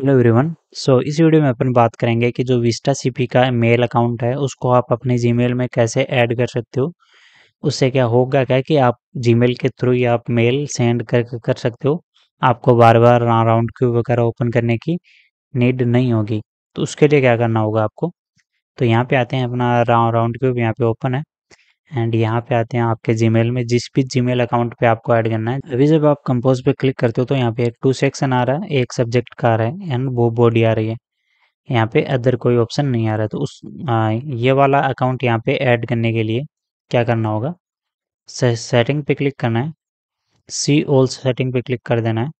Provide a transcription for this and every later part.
hello everyone so इस video में अपन बात करेंगे कि जो विस्टा सीपी का मेल अकाउंट है उसको आप अपने जीमेल में कैसे ऐड कर सकते हो उससे क्या होगा क्या कि आप जीमेल के थ्रू ही आप मेल सेंड कर कर सकते हो आपको बार बार राउंड क्यू वगैरह ओपन करने की नीड नहीं होगी तो उसके लिए क्या करना होगा आपको तो यहाँ पे आते हैं अपना राउंड क्यूब यहाँ पे ओपन है एंड यहाँ पे आते हैं आपके जीमेल में जिस भी जीमेल अकाउंट पे आपको ऐड करना है अभी जब आप कंपोज पे क्लिक करते हो तो यहाँ पे एक टू सेक्शन आ रहा है एक सब्जेक्ट का आ रहा है एंड वो बॉडी आ रही है यहाँ पे अदर कोई ऑप्शन नहीं आ रहा है तो उस आ, ये वाला अकाउंट यहाँ पे ऐड करने के लिए क्या करना होगा से, सेटिंग पे क्लिक करना है सी ऑल सेटिंग पे क्लिक कर देना है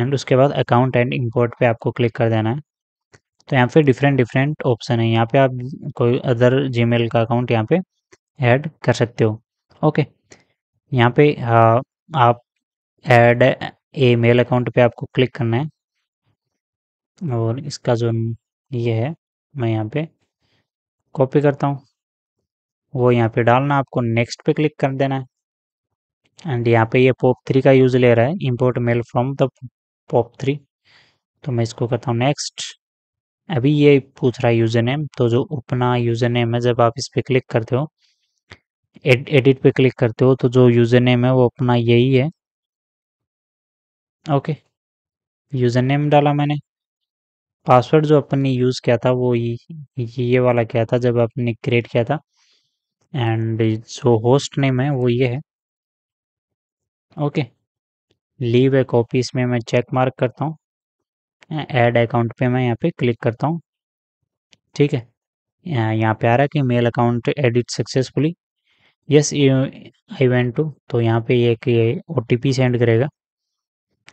एंड उसके बाद अकाउंट एंड इंपोर्ट पे आपको क्लिक कर देना है तो यहाँ पे डिफरेंट डिफरेंट ऑप्शन है यहाँ पे आप कोई अदर जीमेल का अकाउंट यहाँ पे ऐड कर सकते हो ओके यहाँ पे आ, आप ऐड ए मेल अकाउंट पे आपको क्लिक करना है और इसका जो ये है मैं यहाँ पे कॉपी करता हूँ वो यहाँ पे डालना आपको नेक्स्ट पे क्लिक कर देना है एंड यहाँ पे ये पॉप थ्री का यूज़ ले रहा है import mail from the POP three तो मैं इसको करता हूँ नेक्स्ट अभी ये पूछ रहा है यूज़र नेम तो जो अपना यूज़र नेम है जब आप इस पर क्लिक करते हो एडिट पे क्लिक करते हो तो जो यूज़र नेम है वो अपना यही है ओके यूज़र नेम डाला मैंने पासवर्ड जो अपनी यूज़ किया था वो ये, ये वाला किया था जब आपने क्रिएट किया था एंड जो होस्ट नेम है वो ये है ओके लीव ए कॉपी इसमें मैं चेक मार्क करता हूँ ऐड अकाउंट पे मैं यहाँ पे क्लिक करता हूँ ठीक है यहाँ पे आ रहा है कि mail account edit successfully yes I went to तो यहाँ पे ये कि टी ओ सेंड करेगा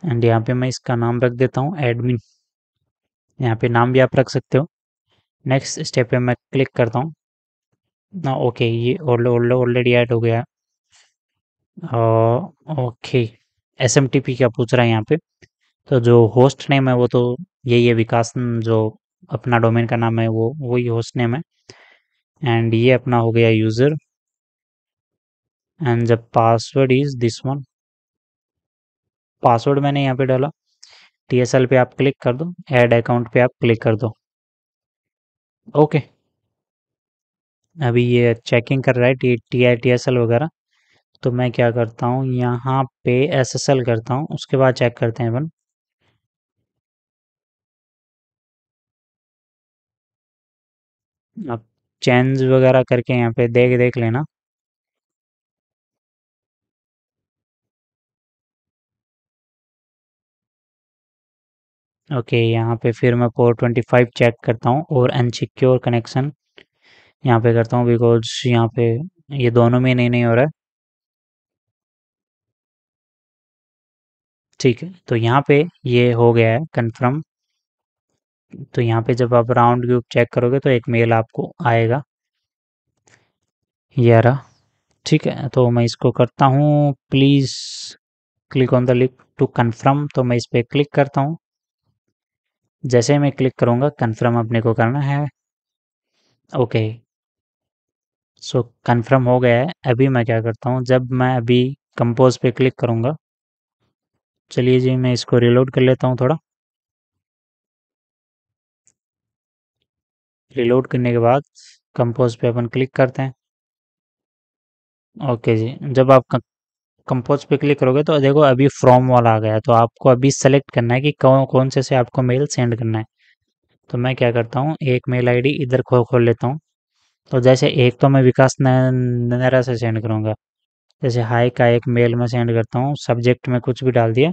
एंड यहाँ पे मैं इसका नाम रख देता हूँ एडमिन यहाँ पे नाम भी आप रख सकते हो नेक्स्ट स्टेप पे मैं क्लिक करता हूँ ना ओके ये ऑलरेडी ऐड हो गया okay S M T P क्या पूछ रहा है यहाँ पे तो जो होस्ट नेम है वो तो यही है विकास जो अपना डोमेन का नाम है वो वही होस्ट नेम है एंड ये अपना हो गया user and the password is this one password मैंने यहाँ पे डाला टीएसएल पे आप क्लिक कर दो ऐड अकाउंट पे आप क्लिक कर दो ओके अभी ये चेकिंग कर रहा है T T I T S L वगैरह तो मैं क्या करता हूँ यहाँ पे एस एस एल करता हूँ उसके बाद चेक करते हैं अपन आप चेंज वगैरह करके यहाँ पे देख देख लेना ओके यहाँ पे फिर मैं पोर्ट फाइव चेक करता हूँ और अनसिक्योर कनेक्शन यहाँ पे करता हूँ बिकॉज यहाँ पे ये दोनों में नहीं नहीं हो रहा है ठीक है तो यहाँ पे ये हो गया है कंफर्म तो यहाँ पे जब आप राउंड ग्रुप चेक करोगे तो एक मेल आपको आएगा ये रहा ठीक है तो मैं इसको करता हूँ please click on the link to confirm तो मैं इस पर क्लिक करता हूँ जैसे मैं क्लिक करूँगा कन्फर्म अपने को करना है ओके सो कन्फर्म हो गया है अभी मैं क्या करता हूँ जब मैं अभी कंपोज पे क्लिक करूँगा चलिए जी मैं इसको रिलोड कर लेता हूँ थोड़ा रिलोड करने के बाद कंपोज पे अपन क्लिक करते हैं ओके जी जब आप कंपोज पे क्लिक करोगे तो देखो अभी फ्रॉम वाला आ गया तो आपको अभी सेलेक्ट करना है कि कौन कौन से से आपको मेल सेंड करना है तो मैं क्या करता हूँ एक मेल आईडी इधर खोल खोल लेता हूँ तो जैसे एक तो मैं विकास नहरा से सेंड करूँगा जैसे हाई का एक मेल में सेंड करता हूँ सब्जेक्ट में कुछ भी डाल दिया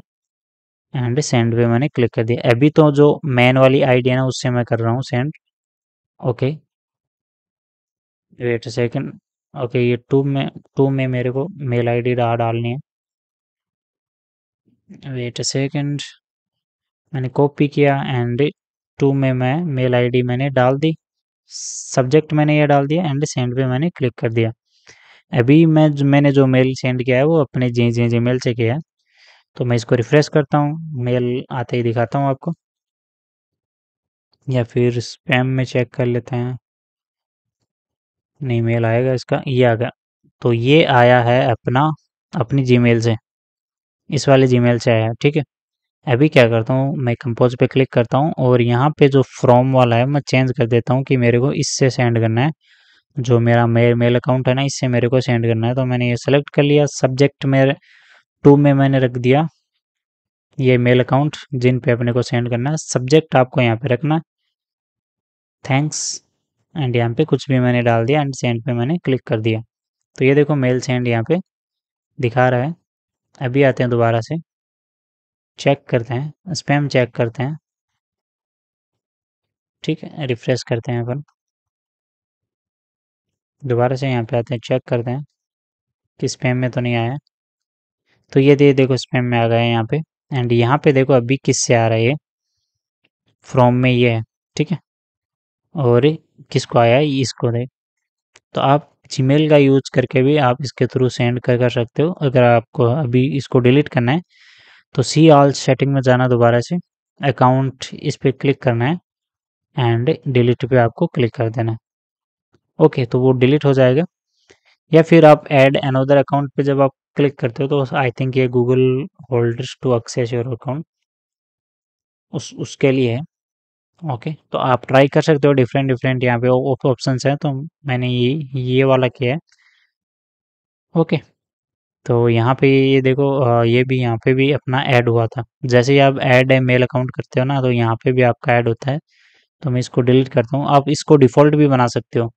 एंड सेंड पे मैंने क्लिक कर दिया अभी तो जो मेन वाली आई है ना उससे मैं कर रहा हूँ send okay wait second okay ये टू में टू में मेरे को मेल आईडी डी डालनी है वेट अ सेकेंड मैंने कॉपी किया एंड टू में मैं मेल आईडी मैंने डाल दी सब्जेक्ट मैंने ये डाल दिया एंड सेंड पे मैंने क्लिक कर दिया अभी मैं जो मैंने जो मेल सेंड किया है वो अपने जी जी जी मेल से किया है तो मैं इसको रिफ्रेश करता हूँ मेल आते ही दिखाता हूँ आपको या फिर स्पैम में चेक कर लेते हैं नहीं मेल आएगा इसका ये आ गया तो ये आया है अपना अपनी जीमेल से इस वाले जीमेल से आया है ठीक है अभी क्या करता हूँ मैं कंपोज पे क्लिक करता हूँ और यहाँ पे जो फ्रॉम वाला है मैं चेंज कर देता हूँ कि मेरे को इससे सेंड करना है जो मेरा मेल मेल अकाउंट है ना इससे मेरे को सेंड करना है तो मैंने ये सेलेक्ट कर लिया सब्जेक्ट मेरे टू में मैंने रख दिया ये मेल अकाउंट जिन पे अपने को सेंड करना है सब्जेक्ट आपको यहाँ पे रखना है थैंक्स एंड यहाँ पे कुछ भी मैंने डाल दिया एंड सेंड पे मैंने क्लिक कर दिया तो ये देखो मेल सेंड यहाँ पे दिखा रहा है अभी आते हैं दोबारा से चेक करते हैं स्पैम चेक करते हैं ठीक है रिफ्रेश करते हैं अपन दोबारा से यहाँ पे आते हैं चेक करते हैं कि स्पैम में तो नहीं आया तो ये दे देखो स्पैम में आ गया है यहाँ पे एंड यहाँ पे देखो अभी किस से आ रहा है ये फ्रॉम में ये है ठीक है और किसको आया है इसको दे तो आप जीमेल का यूज करके भी आप इसके थ्रू सेंड कर कर सकते हो अगर आपको अभी इसको डिलीट करना है तो सी ऑल सेटिंग में जाना दोबारा से अकाउंट इस पर क्लिक करना है एंड डिलीट पे आपको क्लिक कर देना है ओके तो वो डिलीट हो जाएगा या फिर आप ऐड अनदर अकाउंट पे जब आप क्लिक करते हो तो आई थिंक ये Google holders to access your account उस उसके लिए है ओके तो आप ट्राई कर सकते हो डिफरेंट डिफरेंट यहाँ पे ऑप्शन हैं तो मैंने ये ये वाला किया है ओके तो यहाँ पे ये देखो ये भी यहाँ पे भी अपना ऐड हुआ था जैसे ही आप ऐड है मेल अकाउंट करते हो ना तो यहाँ पे भी आपका ऐड होता है तो मैं इसको डिलीट करता हूँ आप इसको डिफ़ॉल्ट भी बना सकते हो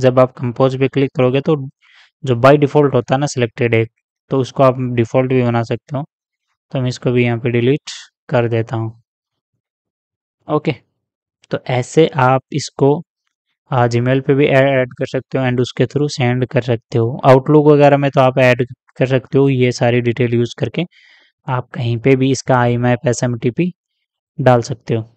जब आप कंपोज पे क्लिक करोगे तो जो बाय डिफ़ॉल्ट होता है ना सिलेक्टेड एक तो उसको आप डिफ़ॉल्ट भी बना सकते हो तो मैं इसको भी यहाँ पे डिलीट कर देता हूँ ओके तो ऐसे आप इसको जी मेल पर भी ऐड कर सकते हो एंड उसके थ्रू सेंड कर सकते हो आउटलुक वगैरह में तो आप ऐड कर सकते हो ये सारी डिटेल यूज़ करके आप कहीं पे भी इसका आई मैप एस डाल सकते हो